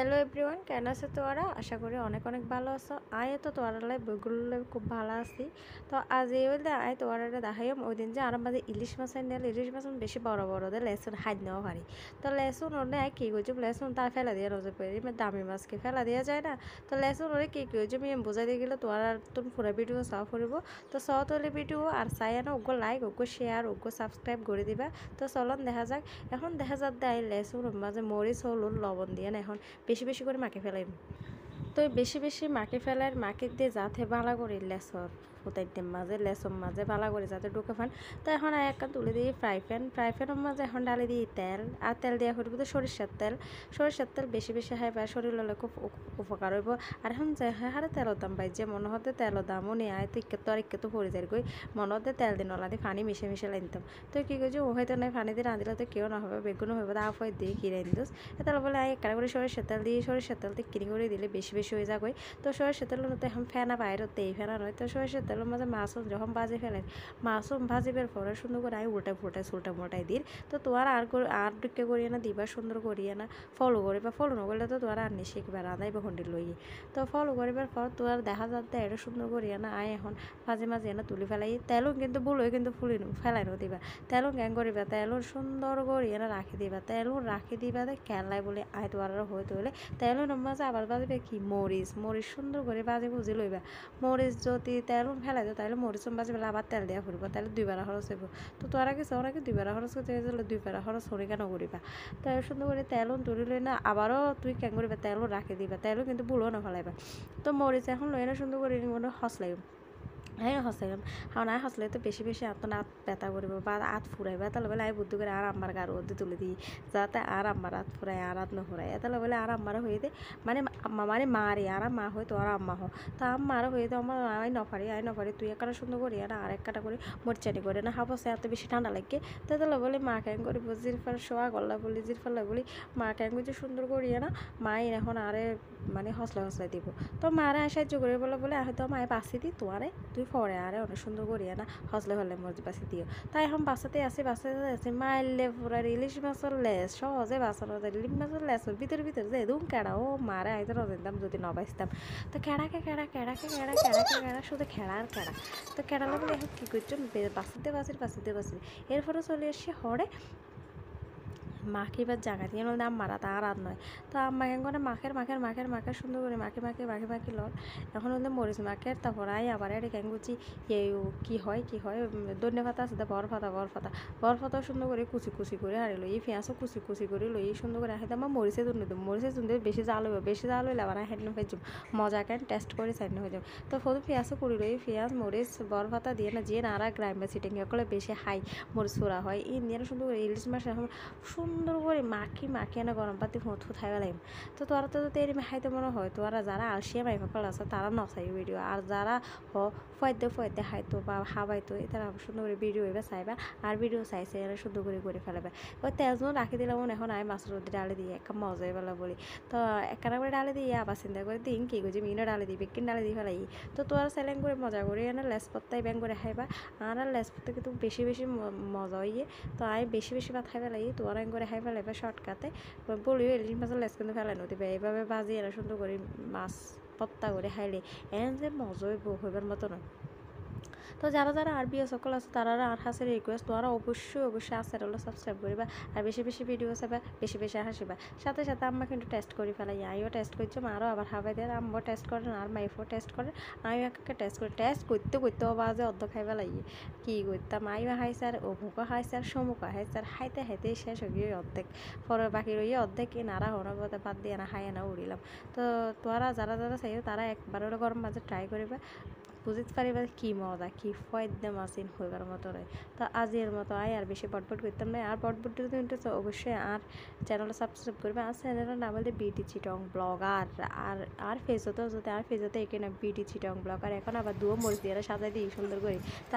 hello everyone কেন আছে তোরা আশা করি অনেক অনেক ভালো আছো আয় তো তোয়ারালাই বইগুলো খুব ভালো আছি তো আজ এই বলতে আয় তোয়ারাটা দেখাই ওই দিন যে আরাম মাঝে ইলিশ মাছ নিয়ে ইলিশ মাছ বেশি বড় বড় দে লেসুন হাত নেওয়া পারি তো লেসুন ওনে কী করছি লেসুন তার ফেলা দিয়ে রোজে পেরি দামি মাছকে ফেলা দেওয়া যায় না তো লেসুন ওরে কী করছি আমি ইয়ে বোঝাই দিয়ে গেলে তোয়ারার তোর পুরো ভিডিও সব ফুরব তো সব ভিডিও আর না ওগো লাইক ওগো শেয়ার ওগো সাবস্ক্রাইব করে দিবা তো চলন দেখা যাক এখন দেখা যাক দেয় লেসুন মাঝে মরিচ হলুন লবণ দিয়ে না এখন বেশি বেশি করে মাখে ফেলাই তো বেশি বেশি মাকে ফেলার মাকে দিয়ে যাতে ভালো করে লেসর ফুতাইতে মাঝে লেসর মাঝে ভালো করে যাতে ঢুকে ফান তো এখন একটা তুলে দিই ফ্রাই প্যান ফ্রাই প্যানের মাঝে এখন ডালে দিই তেল আর তেল দিয়ে হইব তো সরিষার তেল সরিষার তেল বেশি বেশি হয় বা হলে খুব উপকার হইব আর এখন যে হয় হারে তেলের দাম পাই যে মনে হতে তেলের দামও নিয়ে আয় তো এক তো আর ইকে তো পড়ে যায় গই মনে হতে তেল দিন ওলা দিয়ে ফানি মিশে মিশে লাইনতাম তো কী করছি ও হয়তো নয় ফানি দিয়ে রাঁধিলে তো কেউ না হবে বেগুনও হবে তা আফ দিয়ে কিনে আনতোস তাহলে বলে আয় একটা করে সরিষার তেল দিয়ে সরিষার তেল দিয়ে কিনে করে দিলে বেশি বেশি হয়ে যাবে তো সরষের তেল মধ্যে এখন ফেনা বাইরের তেই ফেনা নয় তো সরষের তেলের মাঝে মাছও যখন ভাজি ফেলেন মাছও ভাজি বের পরে সুন্দর করে আমি উল্টে ফুলটে সুলটে মোটাই দিই তো তোমার আর আর ডিকে করিয়ে না দিবা সুন্দর করিয়ে না ফলো বা ফলো নগরলে তো তোমার আর নিশে কিবা রাঁধাই বা হন্ডি লই তো ফলো করিবার পর তোমার দেখা যাচ্ছে এটা সুন্দর করিয়ে না আয় এখন মাঝে মাঝে এনে তুলি ফেলাই তেলও কিন্তু বলোই কিন্তু ফুলি ফেলাই দিবা তেলও গ্যাং করিবা তেলও সুন্দর করিয়ে না রাখি দিবা তেলও রাখি দিবা খেলায় বলে আয় তোমার হয়ে হলে তেলও নম্বর আবার বাজবে কি মো মরিচ মরিচ সুন্দর করে বাজে ভুজি লইবা মরিচ যদি তেল ফেলাই দাও তাহলে মরিচ বাজে পেলে আবার তেল দেওয়া ফুরবা তাহলে দুইবার খরচ হইব তো তোরা কিছু অনেকে দুইবার খরচ করতে গেছিলো দুইবার খরচ হরি কেন করিবা তাই সুন্দর করে তেল তুলি লই না আবারও তুই কেন করিবা তেলও রাখে দিবা তেলও কিন্তু ভুলও না ফেলাইবা তো মরিচ এখন লই না সুন্দর করে মানে হস লাগবে হ্যাঁ হসাইম আমার না হসলে তো বেশি বেশি আত না ব্যথা করবে বা আত ফুরাইবে তাহলে বলে আই বুদ্ধি করে আর আমার গার অর্ধে তুলে দিই যাতে আর আমার আত ফুরায় আর আত না ফুরায় তাহলে বলে আর আমার হয়ে দে মানে মানে মারে আর মা হয় তো আর আম্মা হ তো আমার হয়ে দে আমার আই নফারি আই নফারি তুই একটা সুন্দর করি আর আর একটা করে মোরচানি করে না হাফসে এত বেশি ঠান্ডা লাগে তাহলে বলে মা কেন করি বুঝির ফার শোয়া গল্লা বলি জির ফাল্লা বলি মা কেন যে সুন্দর করি না মাই এখন আরে মানে হসলা হসলা দিব তো মারা সাহায্য করে বলে বলে হয়তো মায়ে বাঁচিয়ে দিই তো তুই পরে আরে অনেক সুন্দর করিয়া না হসলে হলে মর্জি বাসি দিও তাই এখন বাসাতে আসি বাসাতে আসি মাইলে পুরা ইলিশ মাছের লেস সহজে বাসার যায় ইলিশ মাছের লেস ভিতর ভিতর যে দুম কেড়া ও মারে আইতে রজেনতাম যদি নবাইতাম তো কেড়াকে কেড়া কেড়াকে কেড়া কেড়াকে কেড়া শুধু খেড়া আর কেড়া তো কেড়া লাগলে এখন কী করছো বাসাতে বাসির বাসাতে বাসির এরপরে চলে এসে হরে মাখি বা জাগা দিয়ে দাম মারা তা আর নয় তো আমাকে করে মাখের মাখের মাখের মাখের সুন্দর করে মাখি মাখি মাখি মাখি লর এখন হলে মরিচ মাখের তারপর আই আবার এটা গ্যাঙ্গুচি কি হয় কি হয় ধন্যবাদ পাতা আছে বর পাতা বর পাতা বর পাতা সুন্দর করে কুচি কুচি করে হারি লই এই পেঁয়াজও কুচি কুচি করে লো এই সুন্দর করে হাঁটে আমার মরিচে দুন দেবো মরিচে দুন দিয়ে বেশি জাল হইব বেশি জাল হইলে আবার হ্যান্ড নিয়ে যাম মজা কেন টেস্ট করে সাইড নিয়ে যাম তো প্রথম পেঁয়াজও করি এই পেঁয়াজ মরিচ বর পাতা দিয়ে না যে আর গ্রাইন্ডার সিটিং করে বেশি হাই মরিচ চোরা হয় এই নিয়ে সুন্দর করে ইলিশ মাছ এখন সুন্দর সুন্দর করে মাখি মাখি না গরম পাতি ফুঁ থু লাগিম তো তোরা তো তেরি খাইতে মনে হয় তোরা যারা আলসিয়া মাই সকল আছে তারা নচাই ভিডিও আর যারা হ ফয়েতে ফয়েতে খাইতো বা হাবাইতো তারা সুন্দর করে ভিডিও এবার চাইবা আর ভিডিও চাইছে এরা সুন্দর করে করে ফেলাবে ওই তেজনো রাখি দিলাম এখন আমি মাছের রোদে ডালে দিয়ে একটা মজাই বেলা বলি তো একখানা করে ডালে দিয়ে আবার চিন্তা করে দিন কি করছি মিনা ডালে দিই বেকিন ডালে দিয়ে ফেলাই তো তোরা স্যালেং করে মজা করি এনে লেস পত্তাই ব্যাং করে খাইবা আর লেস পত্তা কিন্তু বেশি বেশি মজা হইয়ে তো আমি বেশি বেশি ভাত খাইবে লাগি তোরা করে হাই ফেলে ফেলাইবা শর্টকাতে বলিও ইলিশ মাছের লেস কিন্তু ফেলানো দিবে এইভাবে বাজিয়ে এরা সুন্দর করে মাছ পত্তা করে খাইলে এন যে মজা হইব হইবার মতো নয় তো যারা যারা আরবি সকল আছে তারা আর হাসের রিকোয়েস্ট তোমরা অবশ্যই অবশ্যই আসার হলো সাবস্ক্রাইব করিবা আর বেশি বেশি ভিডিও চাবা বেশি বেশি হাসিবা সাথে সাথে আম্মা কিন্তু টেস্ট করি ফেলাই আইও টেস্ট করছি মারও আবার হাবাই দেয় আম্মাও টেস্ট করেন আর মাইফও টেস্ট করেন আমিও একাকে টেস্ট করি টেস্ট করতে করতে যে অর্ধ খাইবা লাগিয়ে কী করতাম আইও হাইছে আর অমুকও হাই স্যার সমুকও হাই স্যার হাইতে হাইতে শেষ হয়ে গিয়ে অর্ধেক পরে বাকি রয়ে অর্ধেক এ নারা হওয়ার কথা বাদ দিয়ে না হাই না উড়িলাম তো তোরা যারা যারা চাইও তারা একবার গরম মাঝে ট্রাই করিবা পারি এবার কি মজা কি ফয়দা মাসিন হইবার মতো নয় তো আজের মতো আয় আর বেশি বটবট করতাম না আর বটবট যদি ইন্টারেস্ট অবশ্যই আর চ্যানেলটা সাবস্ক্রাইব করবে আর চ্যানেলের নাম হলে বিটি চিটং ব্লগার আর আর ফেসবুকেও যদি আর ফেসবুকে এঁকে না বিটি চিটং ব্লগার এখন আবার দুও মরিচ দিয়ে সাজাই দিই সুন্দর করে তা